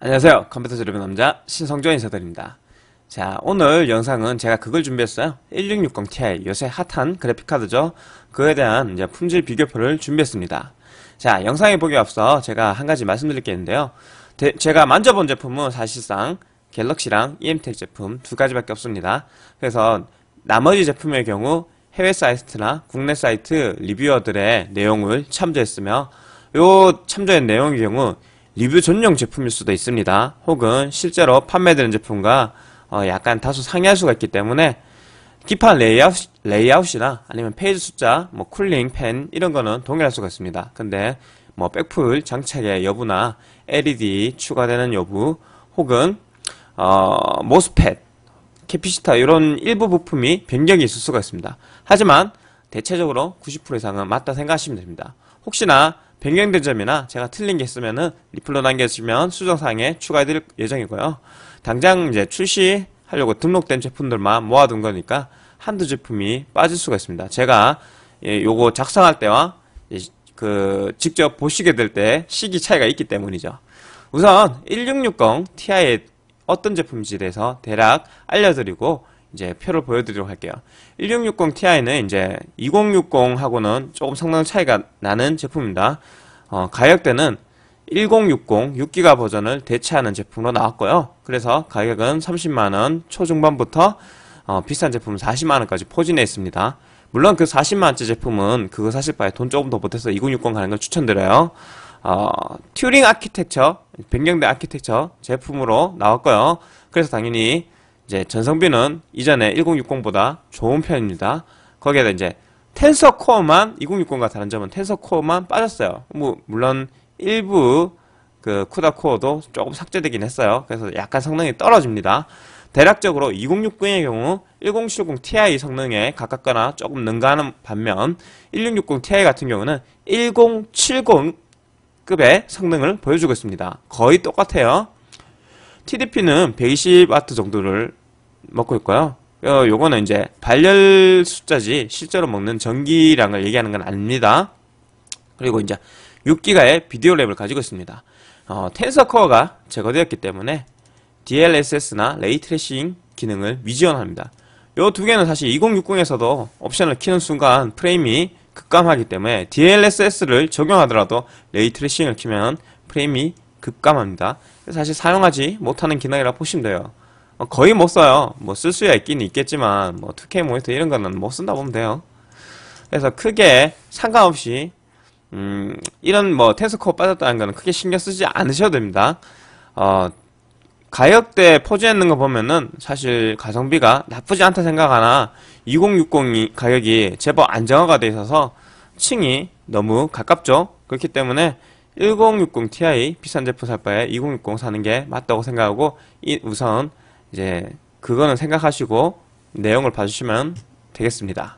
안녕하세요. 컴퓨터 조립의 남자 신성조 인사드립니다. 자, 오늘 영상은 제가 그걸 준비했어요. 1660ti, 요새 핫한 그래픽카드죠. 그에 대한 이제 품질 비교표를 준비했습니다. 자, 영상에 보기 앞서 제가 한 가지 말씀드릴 게 있는데요. 데, 제가 만져본 제품은 사실상 갤럭시랑 EMTEC 제품 두 가지밖에 없습니다. 그래서 나머지 제품의 경우 해외 사이트나 국내 사이트 리뷰어들의 내용을 참조했으며 요 참조한 내용의 경우 리뷰 전용 제품일 수도 있습니다. 혹은 실제로 판매되는 제품과 어 약간 다소 상이할 수가 있기 때문에 기판 레이아웃, 레이아웃이나 아니면 페이지 숫자, 뭐 쿨링, 펜 이런 거는 동일할 수가 있습니다. 근데 뭐 백풀 장착의 여부나 LED 추가되는 여부 혹은 어, 모스펫 캐피시타 이런 일부 부품이 변경이 있을 수가 있습니다. 하지만 대체적으로 90% 이상은 맞다 생각하시면 됩니다. 혹시나 변경된 점이나 제가 틀린 게 있으면 리플로 남겨주시면 수정사항에 추가해드릴 예정이고요. 당장 이제 출시하려고 등록된 제품들만 모아둔 거니까 한두 제품이 빠질 수가 있습니다. 제가 예, 요거 작성할 때와 예, 그 직접 보시게 될 때 시기 차이가 있기 때문이죠. 우선 1660 Ti의 어떤 제품인지에 대해서 대략 알려드리고 이제 표를 보여드리도록 할게요. 1660ti는 이제 2060하고는 조금 성능 차이가 나는 제품입니다. 어, 가격대는 1060 6 g b 버전을 대체하는 제품으로 나왔고요. 그래서 가격은 30만원 초중반부터 어, 비싼 제품 40만원까지 포진해 있습니다. 물론 그 40만원째 제품은 그거 사실 바에 돈 조금 더 보태서 2060 가는 걸 추천드려요. 어, 튜링 아키텍처, 변경된 아키텍처 제품으로 나왔고요. 그래서 당연히 이제 전성비는 이전에 1060보다 좋은 편입니다. 거기에다 이제 텐서 코어만 2060과 다른 점은 텐서 코어만 빠졌어요. 뭐 물론 일부 그 쿠다 코어도 조금 삭제되긴 했어요. 그래서 약간 성능이 떨어집니다. 대략적으로 2060의 경우 1070 Ti 성능에 가깝거나 조금 능가하는 반면 1660 Ti 같은 경우는 1070 급의 성능을 보여주고 있습니다. 거의 똑같아요. TDP는 120W 정도를 먹고 있고요. 어, 요거는 이제 발열 숫자지 실제로 먹는 전기량을 얘기하는 건 아닙니다. 그리고 이제 6기가의 비디오 랩을 가지고 있습니다. 어, 텐서 코어가 제거되었기 때문에 DLSS나 레이트레싱 기능을 미지원합니다. 요 두 개는 사실 2060에서도 옵션을 키는 순간 프레임이 급감하기 때문에 DLSS를 적용하더라도 레이트레이싱을 키면 프레임이 급감합니다. 사실 사용하지 못하는 기능이라 보시면 돼요. 어, 거의 못 써요. 뭐 쓸 수야 있긴 있겠지만 뭐 2K 모니터 이런 거는 못 쓴다 보면 돼요. 그래서 크게 상관없이 음, 이런 뭐 텐스코어 빠졌다는 거는 크게 신경 쓰지 않으셔도 됩니다. 어, 가격대 포진했는 거 보면은 사실 가성비가 나쁘지 않다 생각하나 2060 가격이 제법 안정화가 돼 있어서 층이 너무 가깝죠. 그렇기 때문에 1060 Ti 비싼 제품 살 바에 2060 사는 게 맞다고 생각하고 우선 이제 그거는 생각하시고 내용을 봐주시면 되겠습니다.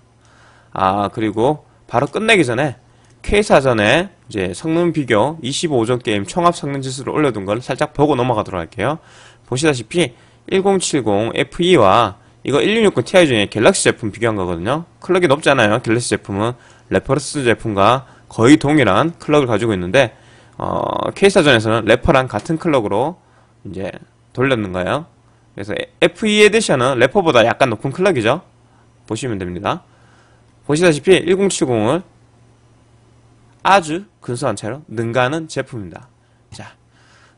아 그리고 바로 끝내기 전에 K사전에 이제 성능 비교 25점 게임 총합 성능 지수를 올려둔 걸 살짝 보고 넘어가도록 할게요. 보시다시피 1070 FE와 이거 1660 Ti 중에 갤럭시 제품 비교한 거거든요. 클럭이 높잖아요. 갤럭시 제품은 레퍼런스 제품과 거의 동일한 클럭을 가지고 있는데 어, K사전에서는 레퍼랑 같은 클럭으로 이제 돌렸는 거예요. 그래서 FE 에디션은 레퍼보다 약간 높은 클럭이죠. 보시면 됩니다. 보시다시피 1070을 아주 근소한 채로 능가하는 제품입니다. 자,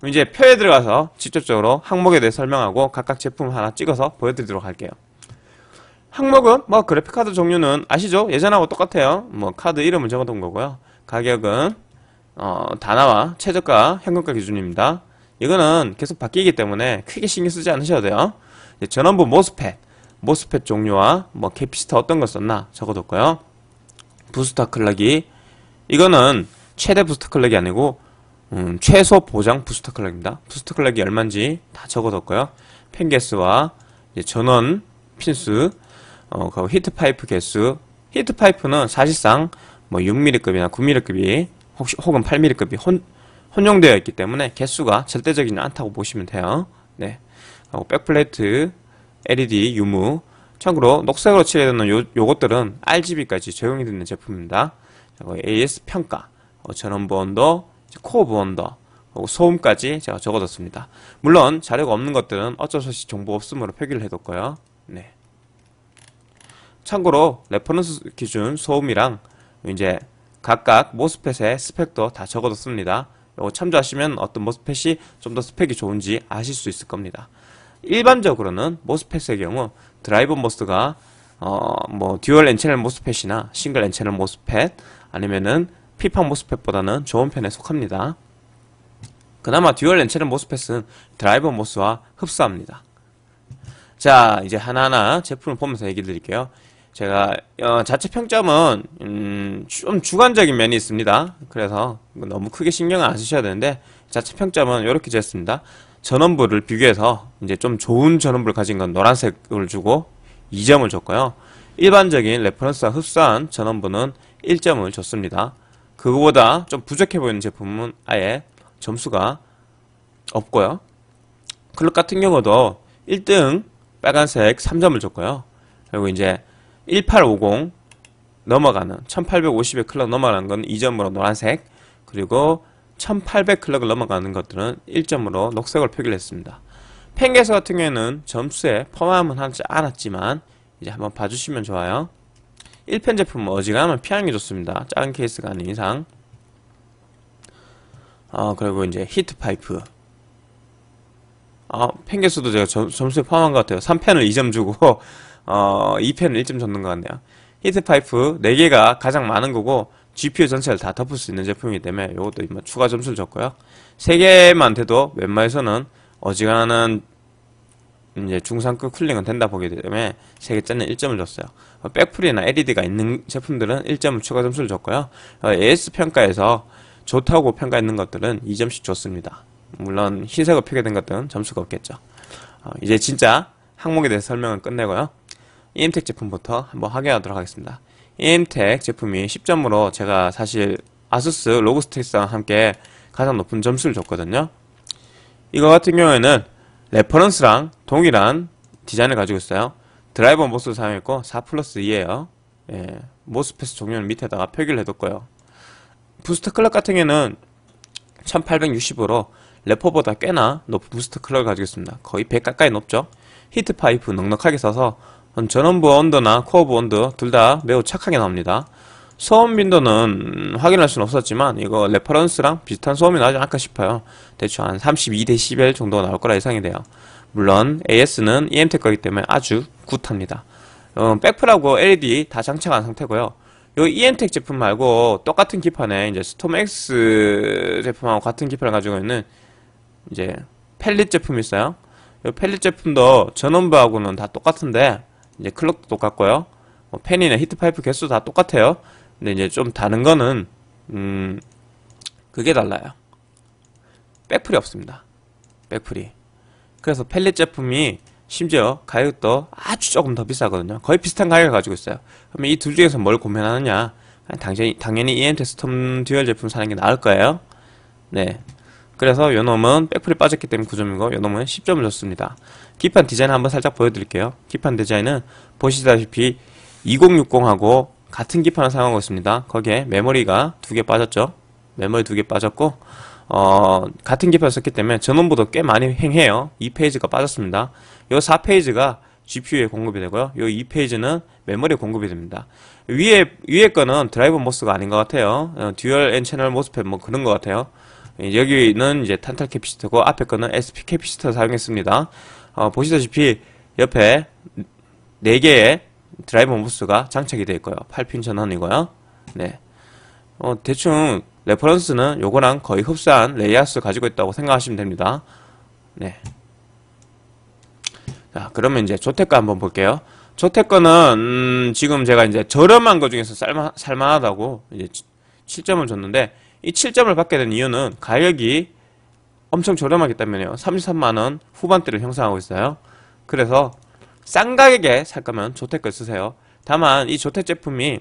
이제 표에 들어가서 직접적으로 항목에 대해 설명하고 각각 제품 하나 찍어서 보여드리도록 할게요. 항목은 뭐 그래픽카드 종류는 아시죠? 예전하고 똑같아요. 뭐 카드 이름을 적어둔 거고요. 가격은 어, 단화와 최저가, 현금가 기준입니다. 이거는 계속 바뀌기 때문에 크게 신경 쓰지 않으셔도 돼요. 전원부 모스펫, 모스펫 종류와 뭐 캐피시터 어떤 걸 썼나 적어뒀고요. 부스터 클럭이 이거는 최대 부스트 클랙이 아니고 음, 최소 보장 부스트 클랙입니다 부스트 클랙이 얼마인지 다 적어뒀고요. 펜 개수와 전원 핀수, 어, 그 히트 파이프 개수. 히트 파이프는 사실상 뭐 6mm급이나 9mm급이 혹시 혹은 8mm급이 혼, 혼용되어 있기 때문에 개수가 절대적이지 않다고 보시면 돼요. 네. 그리고 백플레이트, LED 유무. 참고로 녹색으로 칠해놓은 요, 요것들은 RGB까지 적용이 되는 제품입니다. AS 평가, 어, 전원보온도, 코어 보온도, 소음까지 제가 적어뒀습니다. 물론 자료가 없는 것들은 어쩔 수 없이 정보 없음으로 표기를 해뒀고요. 네. 참고로 레퍼런스 기준 소음이랑 이제 각각 모스펫의 스펙도 다 적어뒀습니다. 이거 참조하시면 어떤 모스펫이 좀 더 스펙이 좋은지 아실 수 있을 겁니다. 일반적으로는 모스펫의 경우 드라이브 모스가 어뭐 듀얼 엔채널 모스펫이나 싱글 엔채널 모스펫 아니면은 피파 모스펫보다는 좋은 편에 속합니다. 그나마 듀얼 렌체는 모스펫은 드라이버 모스와 흡사합니다. 자 이제 하나하나 제품을 보면서 얘기 드릴게요. 제가 어, 자체 평점은 음, 좀 주관적인 면이 있습니다. 그래서 너무 크게 신경을 안 쓰셔야 되는데 자체 평점은 이렇게 됐습니다 전원부를 비교해서 이제 좀 좋은 전원부를 가진 건 노란색을 주고 2점을 줬고요. 일반적인 레퍼런스와 흡사한 전원부는 1점을 줬습니다. 그거보다 좀 부족해 보이는 제품은 아예 점수가 없고요. 클럽 같은 경우도 1등 빨간색 3점을 줬고요. 그리고 이제 1850 넘어가는 1850의 클럭 넘어가는 건 2점으로 노란색 그리고 1800 클럭을 넘어가는 것들은 1점으로 녹색을 표기를 했습니다. 펭계서 같은 경우에는 점수에 포함은 하지 않았지만 이제 한번 봐주시면 좋아요. 1편 제품은 어지간하면 피하는 게 좋습니다. 작은 케이스가 아닌 이상. 아, 그리고 이제 히트 파이프. 아, 펜 개수도 제가 점, 점수에 포함한 것 같아요. 3편을 2점 주고, 어, 2편을 1점 줬는 것 같네요. 히트 파이프 4개가 가장 많은 거고, GPU 전체를 다 덮을 수 있는 제품이기 때문에 이것도 뭐 추가 점수를 줬고요. 3개만 돼도 웬만해서는 어지간한 이제 중상급 쿨링은 된다 보기 때문에 세 개째는 1점을 줬어요. 어, 백프리나 LED가 있는 제품들은 1점 을 추가 점수를 줬고요. AS 어, 평가에서 좋다고 평가했는 것들은 2점씩 줬습니다. 물론 희색을로게된 것들은 점수가 없겠죠. 어, 이제 진짜 항목에 대해서 설명을 끝내고요. e m t e c 제품부터 한번 확인하도록 하겠습니다. e m t e c 제품이 10점으로 제가 사실 아수스 로고스틱스와 함께 가장 높은 점수를 줬거든요. 이거 같은 경우에는 레퍼런스랑 동일한 디자인을 가지고 있어요. 드라이버 모스를 사용했고 4 플러스 2에요. 예, 모스패스 종류는 밑에다가 표기를 해뒀고요. 부스트 클럭 같은 경우에는 1860으로 래퍼보다 꽤나 높은 부스트 클럭을 가지고 있습니다. 거의 100 가까이 높죠. 히트 파이프 넉넉하게 써서 전원부 온도나 코어부 온도 둘 다 매우 착하게 나옵니다. 소음 빈도는 확인할 수는 없었지만 이거 레퍼런스랑 비슷한 소음이 나지 않을까 싶어요. 대충 한 32dB 정도 나올 거라 예상이 돼요. 물론 AS는 EMT 거기 때문에 아주 굿합니다. 어, 백프라고 LED 다 장착한 상태고요. 요 EMTEC 제품 말고 똑같은 기판에 이제 스톰X 제품하고 같은 기판을 가지고 있는 이제 펠릿 제품이 있어요. 요 펠릿 제품도 전원부하고는 다 똑같은데 이제 클럭도 똑같고요. 뭐 팬이나 히트파이프 개수 도다 똑같아요. 근데 이제 좀 다른 거는 음 그게 달라요. 백풀이 없습니다. 백풀이. 그래서 펠릿 제품이 심지어 가격도 아주 조금 더 비싸거든요. 거의 비슷한 가격을 가지고 있어요. 그러면 이 둘 중에서 뭘 고민하느냐? 당연히, 당연히 EM 테스톰 듀얼 제품 사는 게 나을 거예요. 네. 그래서 요 놈은 백풀이 빠졌기 때문에 9점이고 요 놈은 10점을 줬습니다. 기판 디자인 한번 살짝 보여드릴게요. 기판 디자인은 보시다시피 2060하고 같은 기판을 사용하고 있습니다. 거기에 메모리가 두 개 빠졌죠. 메모리 두 개 빠졌고 어, 같은 기판을 썼기 때문에 전원부도 꽤 많이 행해요. 2페이지가 빠졌습니다. 요 4페이지가 GPU에 공급이 되고요. 요 2페이지는 메모리에 공급이 됩니다. 위에 위에 거는 드라이브 모스가 아닌 것 같아요. 어, 듀얼 N 채널 모스펫 뭐 그런 것 같아요. 여기는 이제 탄탈 캐피시터고 앞에 거는 SP 캐피시터 사용했습니다. 어, 보시다시피 옆에 4개의 드라이버 무스가 장착이 되어 있고요. 8핀 전원이고요. 네. 어, 대충 레퍼런스는 요거랑 거의 흡사한 레이아스 가지고 있다고 생각하시면 됩니다. 네. 자, 그러면 이제 조테가 한번 볼게요. 조테가는 음, 지금 제가 이제 저렴한 것 중에서 살만, 살만하다고 이제 7점을 줬는데 이 7점을 받게 된 이유는 가격이 엄청 저렴하기 때문에요. 33만원 후반대를 형성하고 있어요. 그래서 싼 가격에 살 거면 조텍을 쓰세요. 다만 이조텍 제품이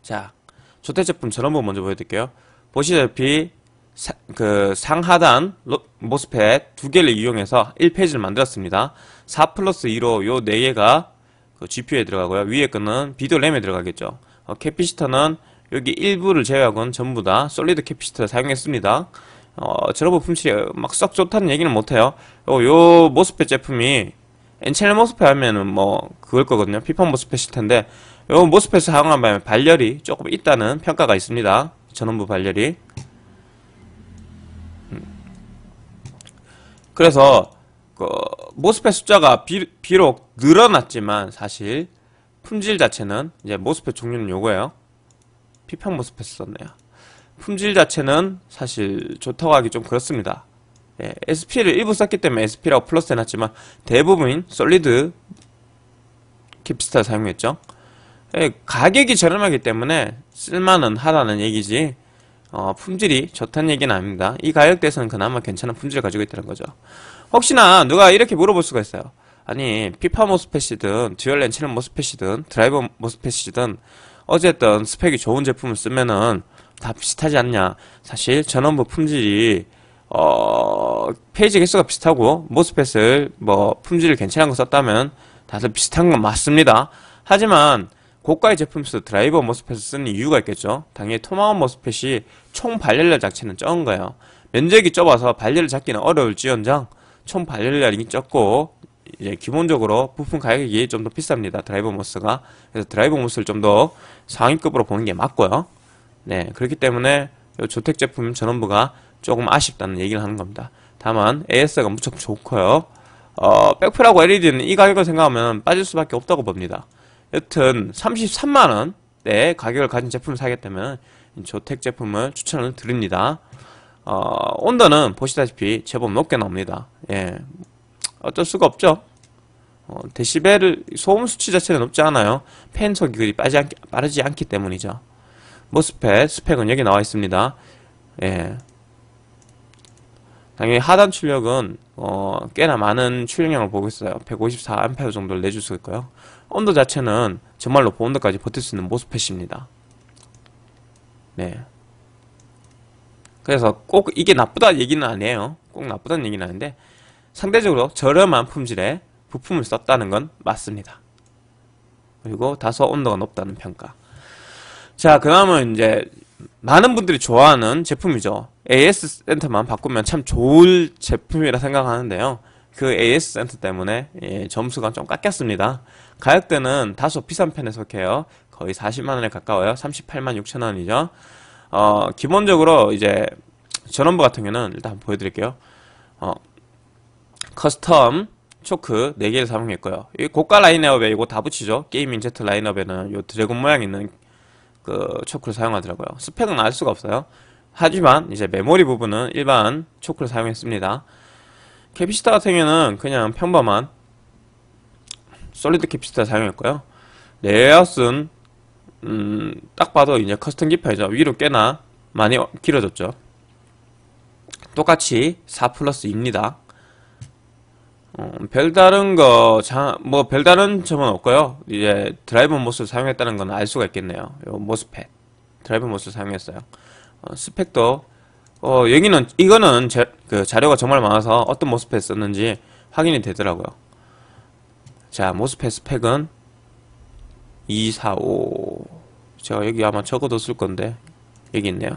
자조텍 제품 전원부 먼저 보여드릴게요. 보시다시피 사, 그 상하단 모스펫 두 개를 이용해서 1페이지를 만들었습니다. 4 플러스 2로 요 네 개가 그 GPU에 들어가고요. 위에 거는 비디오 램에 들어가겠죠. 어, 캐피시터는 여기 일부를 제외하고는 전부 다 솔리드 캐피시터를 사용했습니다. 어, 전원부 품질이 막 썩 좋다는 얘기는 못해요. 요, 어, 요 모스펫 제품이 엔체널 모스펫 하면은 뭐 그걸 거거든요. 피펌 모스펫일 텐데 이 모스펫을 사용한 바에 발열이 조금 있다는 평가가 있습니다. 전원부 발열이. 음. 그래서 그 모스펫 숫자가 비, 비록 늘어났지만 사실 품질 자체는 이제 모스펫 종류는 요거예요. 피평 모스펫 썼네요. 품질 자체는 사실 좋다고 하기 좀 그렇습니다. 예, SP를 일부 썼기 때문에 SP라고 플러스 해놨지만 대부분인 솔리드 캡스타 사용했죠. 예, 가격이 저렴하기 때문에 쓸만은 하다는 얘기지 어, 품질이 좋다는 얘기는 아닙니다. 이 가격대에서는 그나마 괜찮은 품질을 가지고 있다는 거죠. 혹시나 누가 이렇게 물어볼 수가 있어요. 아니 피파 모스펫이든 듀얼 렌치는 모스펫이든 드라이버 모스펫이든 어제 했던 스펙이 좋은 제품을 쓰면은 다 비슷하지 않냐 사실 전원부 품질이 어, 페이지 개수가 비슷하고 모스펫을 뭐 품질을 괜찮은 거 썼다면 다들 비슷한 건 맞습니다. 하지만 고가의 제품 수 드라이버 모스펫을 쓰는 이유가 있겠죠. 당연히 토마운 모스펫이 총 발열량 자체는 적은 거예요. 면적이 좁아서 발열을 잡기는 어려울지언정 총 발열량이 적고 이제 기본적으로 부품 가격이 좀 더 비쌉니다. 드라이버 모스가. 그래서 드라이버 모스를 좀 더 상위급으로 보는 게 맞고요. 네, 그렇기 때문에 이 조택 제품 전원부가 조금 아쉽다는 얘기를 하는 겁니다. 다만 AS가 무척 좋고요. 어, 백프라고 LED는 이 가격을 생각하면 빠질 수밖에 없다고 봅니다. 여튼 33만원대 가격을 가진 제품을 사겠다면 조텍 제품을 추천을 드립니다. 어, 온도는 보시다시피 제법 높게 나옵니다. 예, 어쩔 수가 없죠. 어, 데시벨을 소음 수치 자체는 높지 않아요. 팬소이 빠지 않, 빠르지 않기 때문이죠. 모스펫 스펙은 여기 나와 있습니다. 예, 당연히 하단 출력은 어, 꽤나 많은 출력량을 보고 있어요. 154A 정도를 내줄 수 있고요. 온도 자체는 정말로 보온도까지 버틸 수 있는 모스펫입니다. 네. 그래서 꼭 이게 나쁘다 는 얘기는 아니에요. 꼭 나쁘다는 얘기는 아닌데 상대적으로 저렴한 품질의 부품을 썼다는 건 맞습니다. 그리고 다소 온도가 높다는 평가. 자, 그다음은 이제 많은 분들이 좋아하는 제품이죠. AS 센터만 바꾸면 참 좋을 제품이라 생각하는데요. 그 AS 센터 때문에 예, 점수가 좀 깎였습니다. 가격대는 다소 비싼 편에 속해요. 거의 40만원에 가까워요. 38만 6천원이죠. 어, 기본적으로 이제 전원부 같은 경우는 일단 보여드릴게요. 어, 커스텀 초크 4개를 사용했고요. 이 고가 라인업에 이거 다 붙이죠. 게이밍 제트 라인업에는 이 드래곤 모양 있는 그 초크를 사용하더라고요. 스펙은 알 수가 없어요. 하지만 이제 메모리 부분은 일반 초크를 사용했습니다. 캐피스타 같은 경우는 그냥 평범한 솔리드 캐피시터 사용했고요. 레이아웃은 음, 딱 봐도 이제 커스텀 기파이죠. 위로 꽤나 많이 길어졌죠. 똑같이 4 플러스입니다. 어, 별다른 거, 자, 뭐 별다른 점은 없고요. 이제 드라이버 모스 사용했다는 건 알 수가 있겠네요. 요 모스펫 드라이버 모스 사용했어요. 스펙도 어, 여기는 어, 이거는 자, 그 자료가 정말 많아서 어떤 모스펫 썼는지 확인이 되더라고요. 자, 모스펫 스펙은 245 제가 여기 아마 적어뒀을 건데 여기 있네요.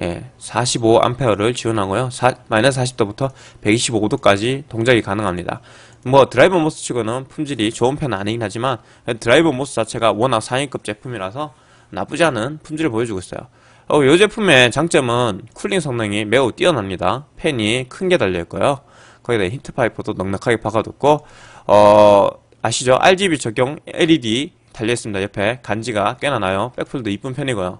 예, 45 암페어를 지원하고요. 4, 마이너스 40도부터 125도까지 동작이 가능합니다. 뭐 드라이버 모스 치고는 품질이 좋은 편은 아니긴 하지만 드라이버 모스 자체가 워낙 상위급 제품이라서 나쁘지 않은 품질을 보여주고 있어요. 어, 이 제품의 장점은 쿨링 성능이 매우 뛰어납니다. 팬이 큰 게 달려있고요. 거기다 힌트 파이프도 넉넉하게 박아뒀고 어, 아시죠? RGB 적용 LED 달려있습니다. 옆에 간지가 꽤나 나요. 백플도 이쁜 편이고요.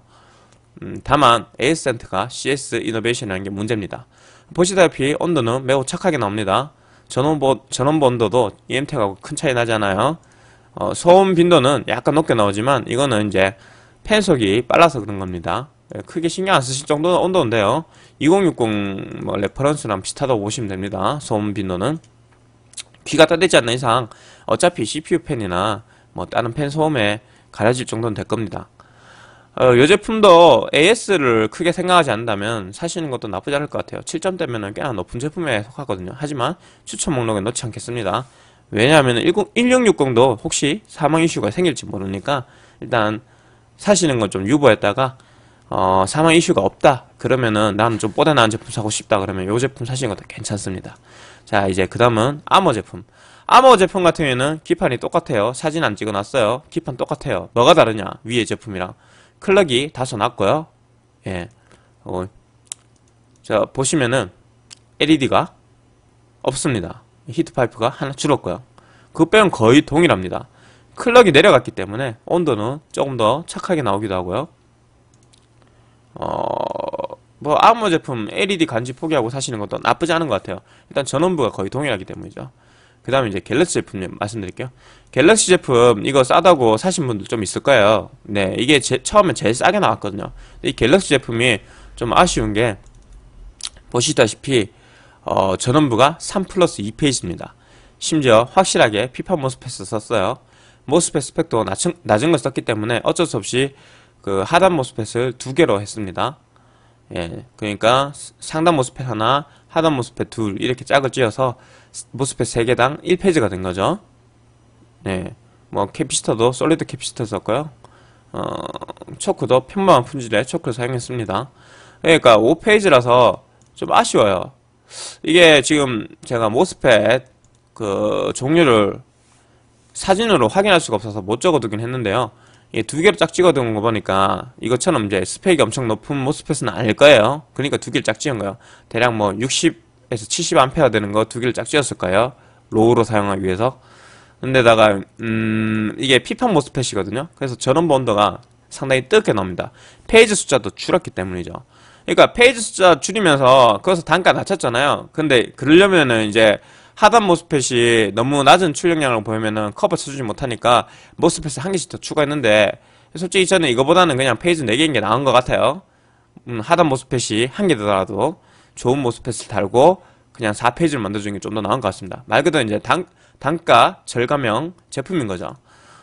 음, 다만 AS 센트가 CS 이노베이션이라는 게 문제입니다. 보시다시피 온도는 매우 착하게 나옵니다. 전원보, 전원보 온도도 EMT하고 큰 차이 나잖아요. 어, 소음 빈도는 약간 높게 나오지만 이거는 이제 팬 속이 빨라서 그런 겁니다. 예, 크게 신경 안 쓰실 정도는 온도인데요. 2060뭐 레퍼런스랑 비슷하다고 보시면 됩니다. 소음 빈도는 귀가 따대지 않는 이상 어차피 CPU 팬이나 뭐 다른 팬 소음에 가려질 정도는 될 겁니다. 어, 이 제품도 AS를 크게 생각하지 않는다면 사시는 것도 나쁘지 않을 것 같아요. 7점대면 꽤나 높은 제품에 속하거든요. 하지만 추천 목록에 넣지 않겠습니다. 왜냐하면 10, 1660도 혹시 사망 이슈가 생길지 모르니까 일단 사시는 건 좀 유보했다가 어, 사망 이슈가 없다 그러면은 나는 좀 보다 나은 제품 사고 싶다 그러면 요 제품 사시는 것도 괜찮습니다 자 이제 그 다음은 암호 제품 암호 제품 같은 경우에는 기판이 똑같아요 사진 안 찍어놨어요 기판 똑같아요 뭐가 다르냐 위에 제품이랑 클럭이 다소 낮고요 예. 어, 자 보시면은 LED가 없습니다 히트파이프가 하나 줄었고요 그 빼면 거의 동일합니다 클럭이 내려갔기 때문에 온도는 조금 더 착하게 나오기도 하고요 어, 뭐 아무 제품 LED 간지 포기하고 사시는 것도 나쁘지 않은 것 같아요. 일단 전원부가 거의 동일하기 때문이죠. 그 다음에 이제 갤럭시 제품 말씀드릴게요. 갤럭시 제품 이거 싸다고 사신 분들 좀 있을 거예요. 네, 이게 제, 처음에 제일 싸게 나왔거든요. 이 갤럭시 제품이 좀 아쉬운 게 보시다시피 어, 전원부가 3 플러스 2페이지입니다. 심지어 확실하게 피파 모스펫을 썼어요. 모스펫 스펙도 낮은, 낮은 걸 썼기 때문에 어쩔 수 없이 그 하단 모스펫을 두 개로 했습니다. 예, 그러니까 상단 모스펫 하나, 하단 모스펫 둘 이렇게 짝을 쥐어서 모스펫 3개당 1페이지가 된 거죠. 예, 뭐 캐피시터도 솔리드 캐피시터 썼고요. 어, 초크도 평범한 품질의 초크를 사용했습니다. 그러니까 5페이지라서 좀 아쉬워요. 이게 지금 제가 모스펫 그 종류를 사진으로 확인할 수가 없어서 못 적어두긴 했는데요. 예, 두 개로 짝 찍어둔 거 보니까 이것처럼 이제 스펙이 엄청 높은 모스펫은 아닐 거예요. 그러니까 두 개를 짝 찍은 거예요. 대략 뭐 60에서 70A 되는 거 두 개를 짝 찍었을 거예요. 로우로 사용하기 위해서. 근데다가 음, 이게 피판 모스펫이거든요. 그래서 전원 번더가 상당히 뜨게 나옵니다. 페이지 숫자도 줄었기 때문이죠. 그러니까 페이지 숫자 줄이면서 그것서 단가 낮췄잖아요. 근데 그러려면은 이제 하단 모스펫이 너무 낮은 출력량을 보면은 커버 쳐주지 못하니까 모스펫을 한 개씩 더 추가했는데 솔직히 저는 이거보다는 그냥 페이즈 4개인 게 나은 것 같아요. 음, 하단 모스펫이 한 개더라도 좋은 모스펫을 달고 그냥 4페이지를 만들어주는 게 좀 더 나은 것 같습니다. 말 그대로 이제 단, 단가 절감형 제품인 거죠.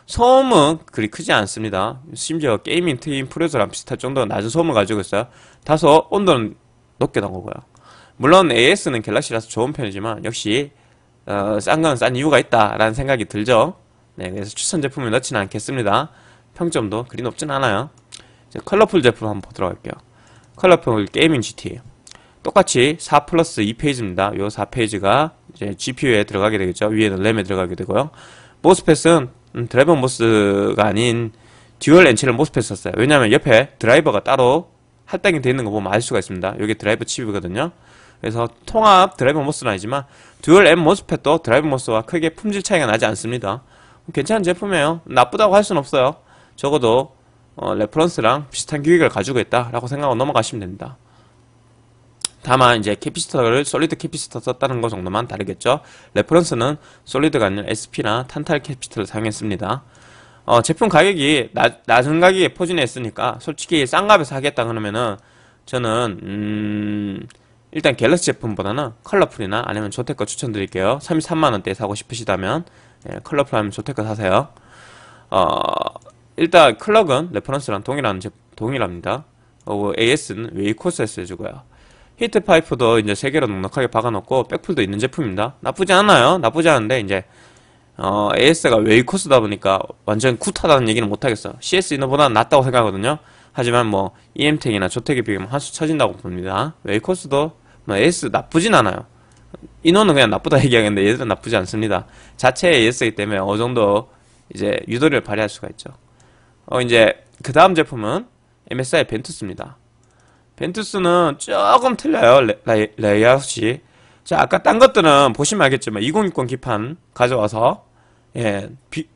소음은 그리 크지 않습니다. 심지어 게이밍 트윈 프로듀랑 비슷할 정도로 낮은 소음을 가지고 있어요. 다소 온도는 높게 나거고요 물론 AS는 갤럭시라서 좋은 편이지만 역시 어, 싼건 싼 이유가 있다라는 생각이 들죠. 네, 그래서 추천 제품을 넣지는 않겠습니다. 평점도 그리 높진 않아요. 이제 컬러풀 제품 한번 보도록 할게요. 컬러풀 게이밍 GT. 똑같이 4 플러스 2페이지입니다. 요 4페이지가 이제 GPU에 들어가게 되겠죠. 위에는 램에 들어가게 되고요. 모스펫은 음, 드이버 모스가 아닌 듀얼 엔체를 모스펫 썼어요. 왜냐면 옆에 드라이버가 따로 할당이 되어 있는 거 보면 알 수가 있습니다. 이게 드라이버 칩이거든요. 그래서 통합 드라이브 모스는 아니지만 듀얼 앱 모스펫도 드라이브 모스와 크게 품질 차이가 나지 않습니다. 괜찮은 제품이에요. 나쁘다고 할 수는 없어요. 적어도 어, 레퍼런스랑 비슷한 규격을 가지고 있다라고 생각하고 넘어가시면 됩니다. 다만 이제 캐피스터를 솔리드 캐피스터 썼다는 것 정도만 다르겠죠. 레퍼런스는 솔리드가 아닌 SP나 탄탈 캐피스터를 사용했습니다. 어, 제품 가격이 나, 낮은 가격에 포진했으니까 솔직히 싼 값에 사겠다 그러면은 저는 음... 일단 갤럭시 제품보다는 컬러풀이나 아니면 조테크 추천드릴게요. 33만원대에 사고 싶으시다면 예, 컬러풀 하면 조테크 사세요. 어, 일단 클럭은 레퍼런스랑 동일한 제, 동일합니다. 어, AS는 웨이코스에서 해주고요. 히트 파이프도 이제 세 개로 넉넉하게 박아놓고 백풀도 있는 제품입니다. 나쁘지 않아요. 나쁘지 않은데 이제 어, AS가 웨이코스다 보니까 완전 쿠타다는 얘기는 못하겠어. CS 이너보다 낫다고 생각하거든요. 하지만 뭐 EM택이나 조택에 비교하면 한수 쳐진다고 봅니다. 웨이코스도 AS 어, 나쁘진 않아요. 인원은 그냥 나쁘다 얘기하겠는데 얘들은 나쁘지 않습니다. 자체의 AS이기 때문에 어느 정도 이제 유도를 발휘할 수가 있죠. 어 이제 그 다음 제품은 MSI 벤투스입니다. 벤투스는 조금 틀려요 레, 이아웃이 자 아까 딴 것들은 보시면 알겠지만 2060 기판 가져와서 예,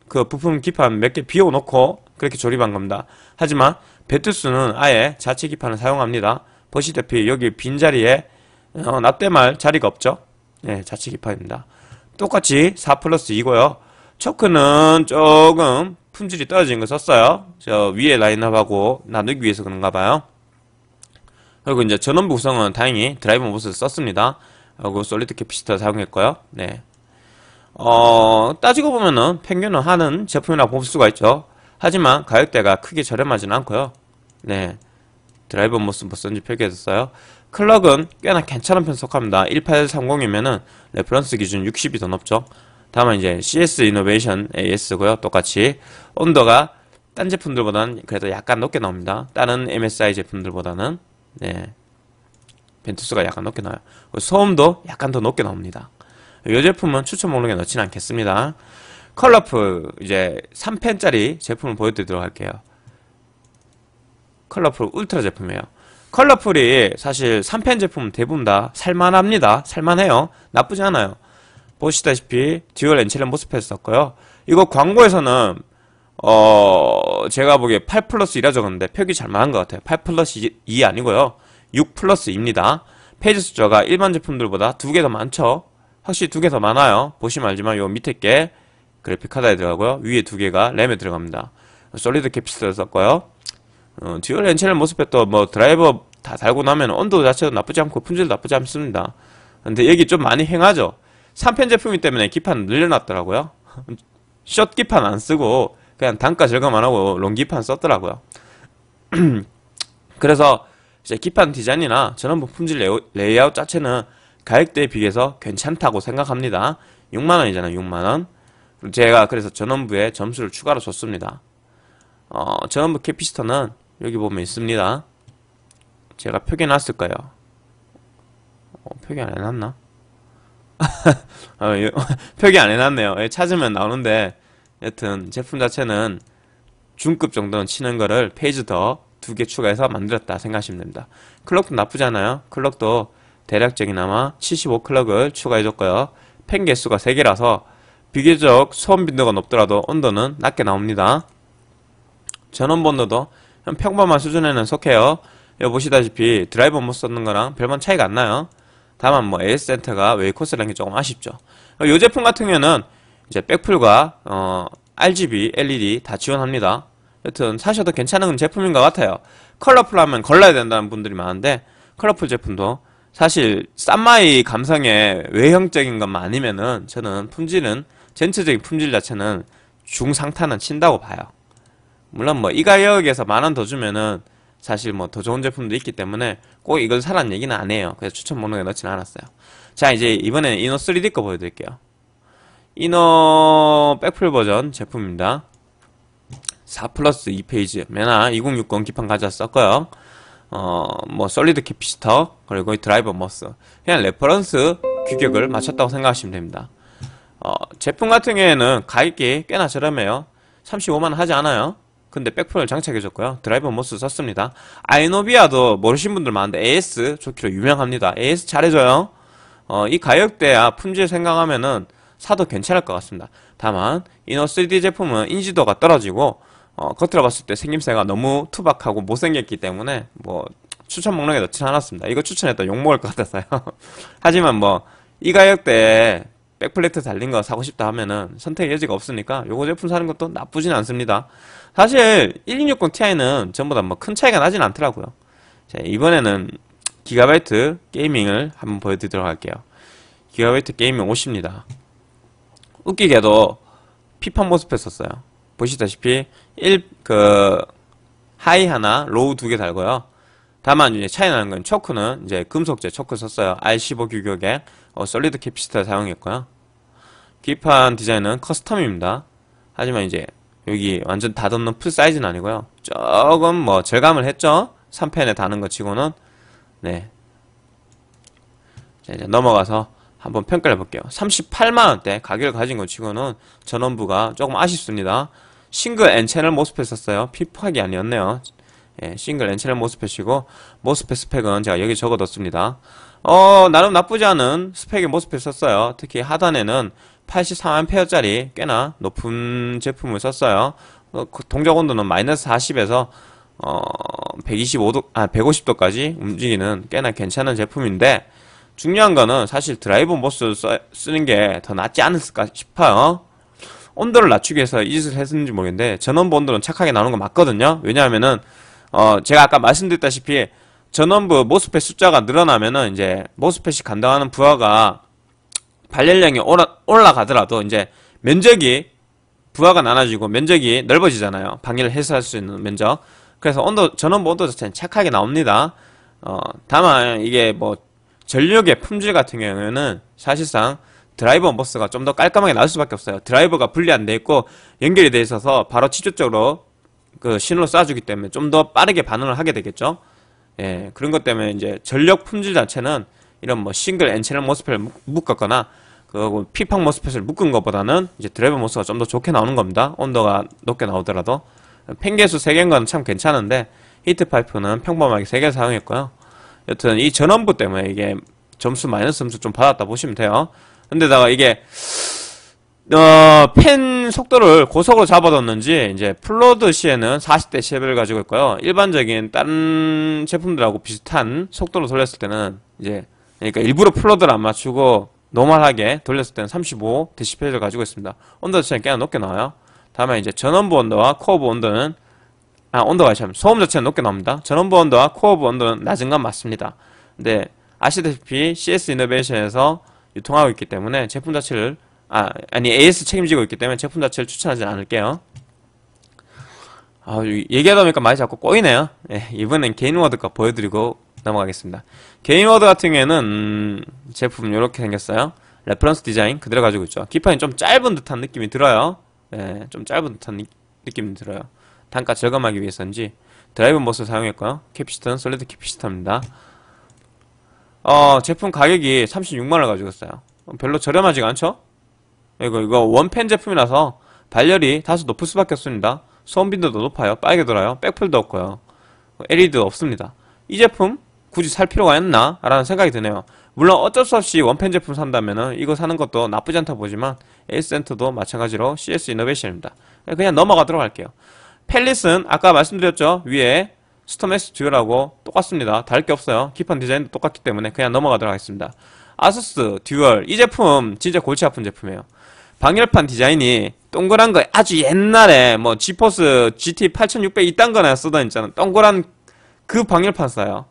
그 부품 기판 몇 개 비워놓고 그렇게 조립한 겁니다. 하지만 베투스는 아예 자체 기판을 사용합니다. 보시다시피 여기 빈자리에 어, 납대말 자리가 없죠. 네, 예, 자치 기판입니다. 똑같이 4 플러스 2고요. 초크는 조금 품질이 떨어진 거 썼어요. 저 위에 라인업하고 나누기 위해서 그런가 봐요. 그리고 이제 전원부 구성은 다행히 드라이브 모습을 썼습니다. 그리고 솔리드 캐피시터 사용했고요. 네. 어, 따지고 보면은 평균은 하는 제품이라 볼 수가 있죠. 하지만 가격대가 크게 저렴하진 않고요. 네. 드라이버 모습뭐 썼는지 표기했었어요. 클럭은 꽤나 괜찮은 편속합니다. 1830이면은 레퍼런스 기준 60이 더 높죠. 다만 이제 CS 이노베이션 AS고요. 똑같이 온도가 딴 제품들보다는 그래도 약간 높게 나옵니다. 다른 MSI 제품들보다는 네. 벤투스가 약간 높게 나와요. 소음도 약간 더 높게 나옵니다. 이 제품은 추천 목록에 넣지는 않겠습니다. 컬러풀 이제 3펜짜리 제품을 보여드리도록 할게요. 컬러풀 울트라 제품이에요. 컬러풀이 사실 3펜 제품 대부분 다 살만합니다. 살만해요. 나쁘지 않아요. 보시다시피 듀얼 엔첼렌 모스펫 썼고요. 이거 광고에서는 어 제가 보기에 8 플러스 2라 적었는데 표기 잘만한 것 같아요. 8 플러스 2 아니고요. 6 플러스 2입니다. 페이지 숫자가 일반 제품들보다 두 개 더 많죠. 확실히 두 개 더 많아요. 보시면 알지만 요 밑에 게 그래픽 카드에 들어가고요. 위에 두 개가 램에 들어갑니다. 솔리드 캐피스를 썼고요. 어, 듀얼 엔진의 모습에또 뭐 드라이버 다 달고 나면 온도 자체도 나쁘지 않고 품질도 나쁘지 않습니다. 근데 여기 좀 많이 행하죠. 3편 제품이 때문에 기판 늘려놨더라고요. 숏 기판 안 쓰고 그냥 단가 절감안 하고 롱 기판 썼더라고요. 그래서 이제 기판 디자인이나 전원부 품질 레이아웃 자체는 가격대에 비해서 괜찮다고 생각합니다. 6만원이잖아요, 6만원. 제가 그래서 전원부에 점수를 추가로 줬습니다. 어, 전원부 캐피스터는 여기 보면 있습니다. 제가 표기해놨을까요? 어, 표기 안 해놨나? 어, 표기 안 해놨네요. 예, 찾으면 나오는데 여튼 제품 자체는 중급 정도는 치는 거를 페이지 더 두 개 추가해서 만들었다 생각하시면 됩니다. 클럭도 나쁘지 않아요. 클럭도 대략적이나마 75클럭을 추가해줬고요. 펜 개수가 3개라서 비교적 소음 빈도가 높더라도 온도는 낮게 나옵니다. 전원 번도도 평범한 수준에는 속해요. 여기 보시다시피 드라이버 못 썼는 거랑 별반 차이가 안 나요. 다만 뭐 AS 센터가 웨이 코스라는 게 조금 아쉽죠. 이 제품 같은 경우는 이제 백풀과 어, RGB, LED 다 지원합니다. 여튼 사셔도 괜찮은 제품인 것 같아요. 컬러풀 하면 걸러야 된다는 분들이 많은데 컬러풀 제품도 사실 싼마이 감성의 외형적인 것만 아니면은 저는 품질은 전체적인 품질 자체는 중상타는 친다고 봐요. 물론 뭐 이 가격에서 만 원 더 주면은 사실 뭐 더 좋은 제품도 있기 때문에 꼭 이걸 사라는 얘기는 안 해요. 그래서 추천 목록에 넣지는 않았어요. 자 이제 이번엔 이노 3D 거 보여드릴게요. 이노 백플 버전 제품입니다. 4 플러스 2페이지 메나 2060 기판 가져 왔었고요 어, 뭐, 솔리드 캐피시터, 그리고 드라이버 머스. 그냥 레퍼런스 규격을 맞췄다고 생각하시면 됩니다. 어, 제품 같은 경우에는 가격이 꽤나 저렴해요. 35만원 하지 않아요. 근데 백프를 장착해줬고요. 드라이버 모스 썼습니다. 아이노비아도 모르신 분들 많은데 AS 좋기로 유명합니다. AS 잘해줘요. 어, 이 가격대야 품질 생각하면은 사도 괜찮을 것 같습니다. 다만 이너 3D 제품은 인지도가 떨어지고 어, 겉으로 봤을 때 생김새가 너무 투박하고 못생겼기 때문에 뭐 추천 목록에 넣지 않았습니다. 이거 추천했다 욕먹을 것 같아서요. 하지만 뭐 이 가격대에 백플레이트 달린 거 사고 싶다 하면은 선택 여지가 없으니까 요거 제품 사는 것도 나쁘진 않습니다. 사실 1660 Ti는 전부다 뭐 큰 차이가 나진 않더라고요. 자, 이번에는 기가바이트 게이밍을 한번 보여드리도록 할게요. 기가바이트 게이밍 5입니다 웃기게도 피판 모습에 썼어요. 보시다시피 1, 그, 하이 하나, 로우 두 개 달고요. 다만 이제 차이 나는 건 초크는 이제 금속제 초크 썼어요. R15 규격의 어, 솔리드 캐피시터 사용했고요. 기판 디자인은 커스텀입니다. 하지만 이제 여기 완전 다는풀 사이즈는 아니고요. 조금 뭐 절감을 했죠. 3펜에 다는 것 치고는 네. 자, 이제 넘어가서 한번 평가를 볼게요. 38만원대 가격을 가진 것 치고는 전원부가 조금 아쉽습니다. 싱글 N 채널 모습에 썼어요. 피팍이 아니었네요. 예, 싱글 엔체널 모스펫이고 모스펫 스펙은 제가 여기 적어뒀습니다. 어, 나름 나쁘지 않은 스펙의 모스펫 썼어요. 특히 하단에는 83A짜리 꽤나 높은 제품을 썼어요. 어, 그 동작 온도는 마이너스 40에서 어, 125도, 아, 150도까지 움직이는 꽤나 괜찮은 제품인데, 중요한 거는 사실 드라이브 모스 쓰는 게 더 낫지 않을까 싶어요. 온도를 낮추기 위해서 이 짓을 했는지 모르겠는데, 전원부 온도는 착하게 나오는 거 맞거든요? 왜냐하면은, 어, 제가 아까 말씀드렸다시피 전원부 모스펫 숫자가 늘어나면은 이제 모스펫이 감당하는 부하가 발열량이 올라, 올라가더라도 이제 면적이 부하가 나눠지고 면적이 넓어지잖아요. 방해를 해소할 수 있는 면적. 그래서 온도 전원부 온도 자체는 착하게 나옵니다. 어, 다만 이게 뭐 전력의 품질 같은 경우에는 사실상 드라이버 버스가 좀 더 깔끔하게 나올 수밖에 없어요. 드라이버가 분리 안 돼 있고 연결이 돼 있어서 바로 치주적으로 그 신호를 쏴주기 때문에 좀 더 빠르게 반응을 하게 되겠죠. 예, 그런 것 때문에 이제 전력 품질 자체는 이런 뭐 싱글 엔체널 모스펫을 묶었거나 그 피팡 모스펫을 묶은 것보다는 이제 드래버 모스가 좀 더 좋게 나오는 겁니다. 온도가 높게 나오더라도 팽계수 3개인 건 참 괜찮은데 히트 파이프는 평범하게 3개 사용했고요. 여튼 이 전원부 때문에 이게 점수 마이너스 점수 좀 받았다 보시면 돼요. 근데다가 이게 어, 펜 속도를 고속으로 잡아뒀는지 이제 플로드 시에는 40대 11을 가지고 있고요. 일반적인 다른 제품들하고 비슷한 속도로 돌렸을 때는 이제 그러니까 일부러 플로드를 안 맞추고 노멀하게 돌렸을 때는 35 데시벨을 가지고 있습니다. 온도 자체는 꽤나 높게 나와요. 다만 이제 전원부 온도와 코어부 온도는 아 온도가 참 소음 자체는 높게 나옵니다. 전원부 온도와 코어부 온도는 낮은 건 맞습니다. 근데 아시다시피 CS 이노베이션에서 유통하고 있기 때문에 제품 자체를 아, 아니 AS 책임지고 있기 때문에 제품 자체를 추천하지 않을게요. 아, 얘기하다 보니까 많이 자꾸 꼬이네요. 네, 이번엔 개인 워드값 보여드리고 넘어가겠습니다. 개인 워드 같은 경우에는 음, 제품 이렇게 생겼어요. 레퍼런스 디자인 그대로 가지고 있죠. 기판이 좀 짧은 듯한 느낌이 들어요. 네, 좀 짧은 듯한 느, 느낌이 들어요. 단가 절감하기 위해서인지 드라이브 모스를 사용했고요. 캐피시턴 솔리드 캐피시턴입니다. 어, 제품 가격이 36만원 가지고 있어요. 별로 저렴하지가 않죠? 이거 이거 원펜 제품이라서 발열이 다소 높을 수밖에 없습니다. 소음 빈도도 높아요. 빨개 돌아요. 백플도 없고요. LED도 없습니다. 이 제품 굳이 살 필요가 있나? 라는 생각이 드네요. 물론 어쩔 수 없이 원펜 제품 산다면은 이거 사는 것도 나쁘지 않다 보지만 에이센터도 마찬가지로 CS 이노베이션입니다. 그냥 넘어가도록 할게요. 펠릿은 아까 말씀드렸죠. 위에 스톰에스 듀얼하고 똑같습니다. 다를 게 없어요. 기판 디자인도 똑같기 때문에 그냥 넘어가도록 하겠습니다. 아수스 듀얼 이 제품 진짜 골치 아픈 제품이에요. 방열판 디자인이 동그란 거 아주 옛날에 뭐 지포스 GT 8600 이딴 거나 쓰다있잖아 동그란 그 방열판 써요.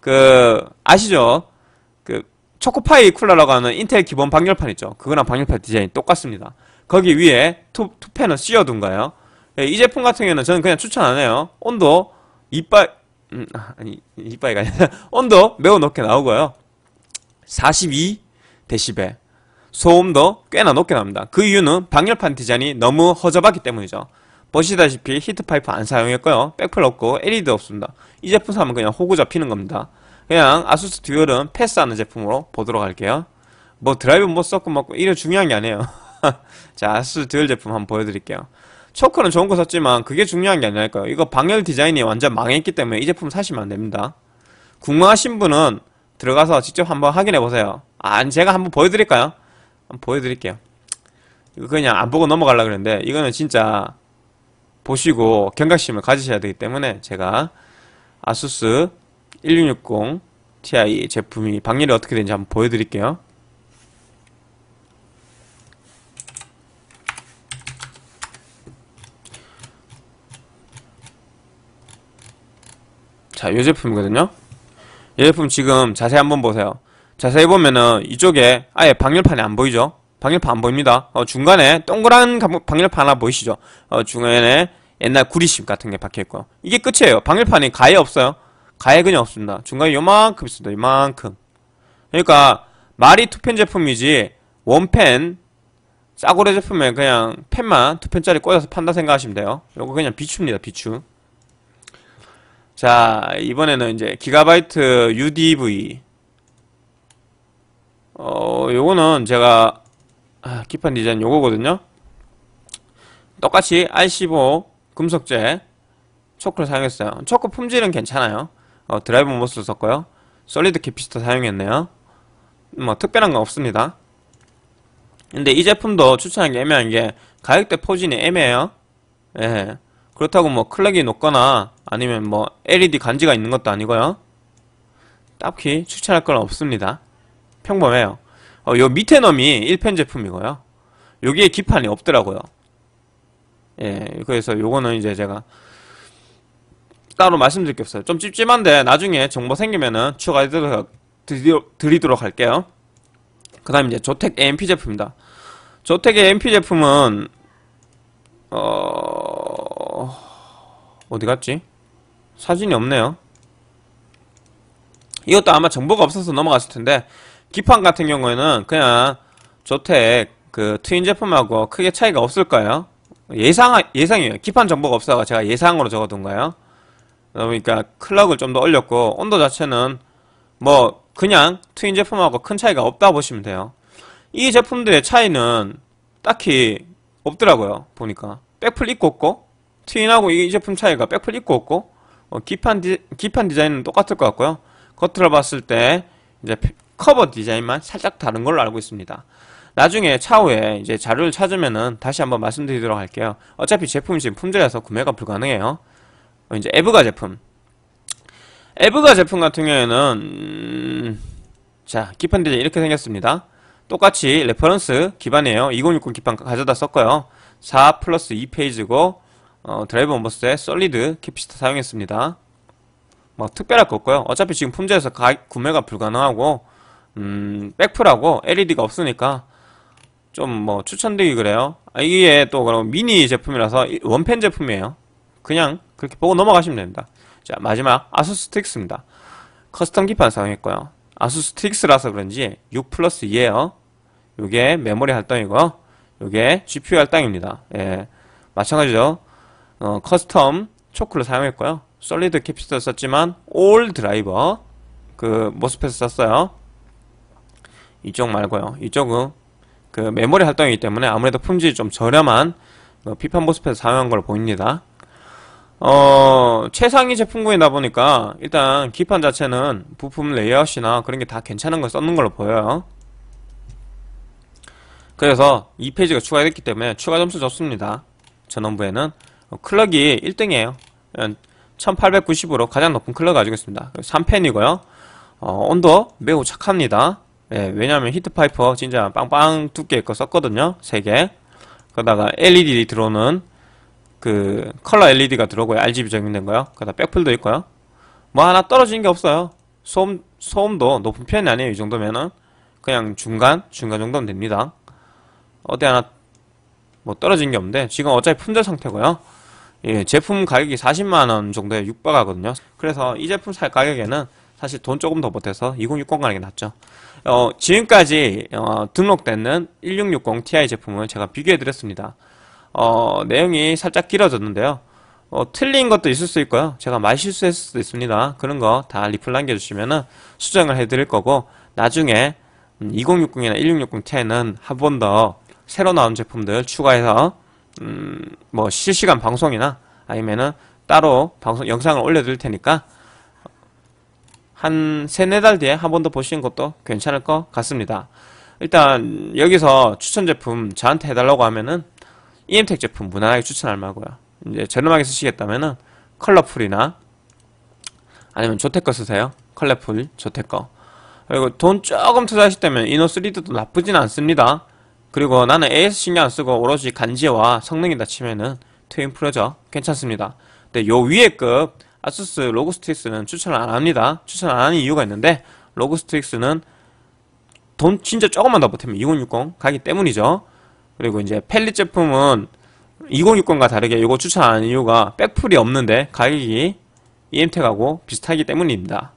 그 아시죠? 그 초코파이 쿨러라고 하는 인텔 기본 방열판 있죠. 그거랑 방열판 디자인 똑같습니다. 거기 위에 투, 투팬을 씌워둔 거예요. 예, 이 제품 같은 경우는 저는 그냥 추천 안 해요. 온도 이빨 음, 아, 아니 이빨이 아니라 온도 매우 높게 나오고요. 42 데시벨. 소음도 꽤나 높게 납니다그 이유는 방열판 디자인이 너무 허접하기 때문이죠. 보시다시피 히트파이프 안 사용했고요. 백플 없고 LED도 없습니다. 이 제품 사면 그냥 호구 잡히는 겁니다. 그냥 아수스 듀얼은 패스하는 제품으로 보도록 할게요. 뭐 드라이브 못 뭐 썼고 막고 이런 중요한 게 아니에요. 자, 아수스 듀얼 제품 한번 보여드릴게요. 초크는 좋은 거 샀지만 그게 중요한 게 아니랄까요. 이거 방열 디자인이 완전 망했기 때문에 이 제품 사시면 안 됩니다. 궁금하신 분은 들어가서 직접 한번 확인해 보세요. 아, 제가 한번 보여드릴까요? 한번 보여드릴게요 이거 그냥 안 보고 넘어가려 그랬는데 이거는 진짜 보시고 경각심을 가지셔야 되기 때문에 제가 아수스 1660 Ti 제품이 방열이 어떻게 되는지 한번 보여드릴게요 자, 이 제품이거든요. 이 제품 지금 자세히 한번 보세요. 자세히 보면은 이쪽에 아예 방열판이 안 보이죠? 방열판 안 보입니다. 어, 중간에 동그란 방열판 하나 보이시죠? 어, 중간에 옛날 구리심 같은 게 박혀있고요. 이게 끝이에요. 방열판이 가해 없어요. 가해 그냥 없습니다. 중간에 요만큼 있습니다. 요만큼. 그러니까 말이 투펜 제품이지 원펜 싸구려 제품에 그냥 펜만 투 펜짜리 꽂아서 판다 생각하시면 돼요. 요거 그냥 비추입니다. 비추. 자 이번에는 이제 기가바이트 UDV 어, 요거는 제가 아, 기판 디자인 요거거든요. 똑같이 RC5 금속재 초크를 사용했어요. 초크 품질은 괜찮아요. 어, 드라이브 모스도 썼고요. 솔리드 캐피스터 사용했네요. 뭐 특별한 건 없습니다. 근데 이 제품도 추천하기 애매한 게 가격대 포진이 애매해요. 예. 그렇다고 뭐 클럭이 높거나 아니면 뭐 LED 간지가 있는 것도 아니고요. 딱히 추천할 건 없습니다. 평범해요. 어, 요 밑에 놈이 1펜 제품이고요. 여기에 기판이 없더라고요. 예, 그래서 요거는 이제 제가 따로 말씀드릴 게 없어요. 좀 찝찝한데 나중에 정보 생기면은 추가해드리도록 드리도록 할게요. 그 다음 이제 조텍 AMP 제품입니다. 조텍 AMP 제품은 어... 어디 갔지? 사진이 없네요. 이것도 아마 정보가 없어서 넘어갔을 텐데 기판 같은 경우에는 그냥 저택 그 트윈 제품하고 크게 차이가 없을까요? 예상 예상이에요. 기판 정보가 없어서 제가 예상으로 적어둔 거예요. 그러니까 클럭을 좀 더 올렸고 온도 자체는 뭐 그냥 트윈 제품하고 큰 차이가 없다 보시면 돼요. 이 제품들의 차이는 딱히 없더라고요. 보니까 백플 입고 없고 트윈하고 이 제품 차이가 백플 입고 없고 어, 기판 디, 기판 디자인은 똑같을 것 같고요. 겉으로 봤을 때 이제 커버 디자인만 살짝 다른 걸로 알고 있습니다. 나중에 차후에 이제 자료를 찾으면은 다시 한번 말씀드리도록 할게요. 어차피 제품이 지금 품절이라서 구매가 불가능해요. 어, 이제 에브가 제품. 에브가 제품 같은 경우에는 음, 자 기판 디자인 이렇게 생겼습니다. 똑같이 레퍼런스 기반이에요. 2060 기판 가져다 썼고요. 4 플러스 2페이지고 어, 드라이브 원버스에 솔리드 캡피시터 사용했습니다. 막 뭐 특별할 거 없고요. 어차피 지금 품절에서 구매가 불가능하고 음, 백프라고 LED가 없으니까 좀 뭐 추천드리기 그래요. 아, 이게 또 그럼 미니 제품이라서 원펜 제품이에요. 그냥 그렇게 보고 넘어가시면 됩니다. 자, 마지막 아수스 t 스입니다 커스텀 기판 사용했고요. 아수스 t 스라서 그런지 6 플러스 2에요. 요게 메모리 할당이고요. 요게 GPU 할당입니다. 예. 마찬가지죠. 어, 커스텀 초크를 사용했고요. 솔리드 캡시터 썼지만 올 드라이버 그 모스펫 썼어요. 이쪽 말고요. 이쪽은 그 메모리 활동이기 때문에 아무래도 품질이 좀 저렴한 비판 뭐 보스펫을 사용한 걸로 보입니다. 어, 최상위 제품군이다 보니까 일단 기판 자체는 부품 레이아웃이나 그런 게 다 괜찮은 걸 썼는 걸로 보여요. 그래서 2페이지가 추가됐기 때문에 추가 점수 줬습니다 전원부에는 어, 클럭이 1등이에요. 1890으로 가장 높은 클럭 을 가지고 있습니다. 3펜이고요. 어, 온도 매우 착합니다. 예, 왜냐하면 히트파이프 진짜 빵빵 두께 거 썼거든요. 3개. 그러다가 LED 들어오는 그 컬러 LED가 들어오고 RGB 적용된 거요. 그다음 백플도 있고요. 뭐 하나 떨어진게 없어요. 소음, 소음도 높은 편이 아니에요. 이 정도면은. 그냥 중간? 중간 정도면 됩니다. 어디 하나 뭐 떨어진 게 없는데 지금 어차피 품절 상태고요. 예, 제품 가격이 40만원 정도에 육박하거든요. 그래서 이 제품 살 가격에는 사실 돈 조금 더 보태서 2060 가는 게 낫죠. 어, 지금까지 어, 등록되는 1660 Ti 제품을 제가 비교해드렸습니다. 어, 내용이 살짝 길어졌는데요. 어, 틀린 것도 있을 수 있고요. 제가 말 실수했을 수도 있습니다. 그런 거 다 리플 남겨주시면 수정을 해드릴 거고 나중에 2060이나 음, 1660 Ti는 한 번 더 새로 나온 제품들 추가해서 음, 뭐 실시간 방송이나 아니면은 따로 방송 영상을 올려드릴 테니까 한 3, 네달 뒤에 한 번 더 보시는 것도 괜찮을 것 같습니다. 일단 여기서 추천 제품 저한테 해달라고 하면은 EM택 제품 무난하게 추천할 만하고요. 이제 저렴하게 쓰시겠다면은 컬러풀이나 아니면 조테거 쓰세요. 컬러풀, 조테거. 그리고 돈 조금 투자하시다면 이노3D도 나쁘진 않습니다. 그리고 나는 AS 신경 안 쓰고 오로지 간지와 성능이다 치면은 트윈 프로죠. 괜찮습니다. 근데 요 위에 급 아수스 로고스틱스는 추천을 안 합니다. 추천 안 하는 이유가 있는데 로고스틱스는 돈 진짜 조금만 더버티면2060 가기 때문이죠. 그리고 이제 펠리 제품은 2060과 다르게 이거 추천 안 하는 이유가 백풀이 없는데 가격이 EM택하고 비슷하기 때문입니다.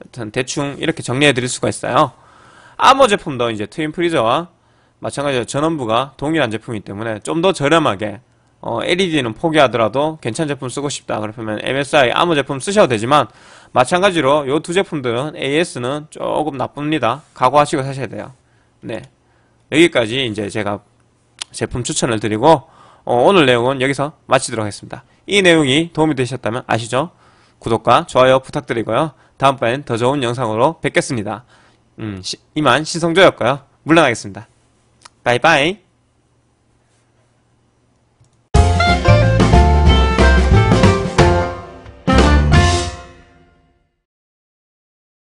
하여튼 대충 이렇게 정리해 드릴 수가 있어요. 아머 제품도 이제 트윈 프리저와 마찬가지로 전원부가 동일한 제품이기 때문에 좀 더 저렴하게 어, LED는 포기하더라도 괜찮은 제품 쓰고 싶다 그러면 MSI 아무 제품 쓰셔도 되지만 마찬가지로 요 두 제품들은 AS는 조금 나쁩니다 각오하시고 사셔야 돼요 네 여기까지 이제 제가 제품 추천을 드리고 어, 오늘 내용은 여기서 마치도록 하겠습니다 이 내용이 도움이 되셨다면 아시죠? 구독과 좋아요 부탁드리고요 다음번엔 더 좋은 영상으로 뵙겠습니다 음, 시, 이만 신성조였고요 물러나겠습니다 바이바이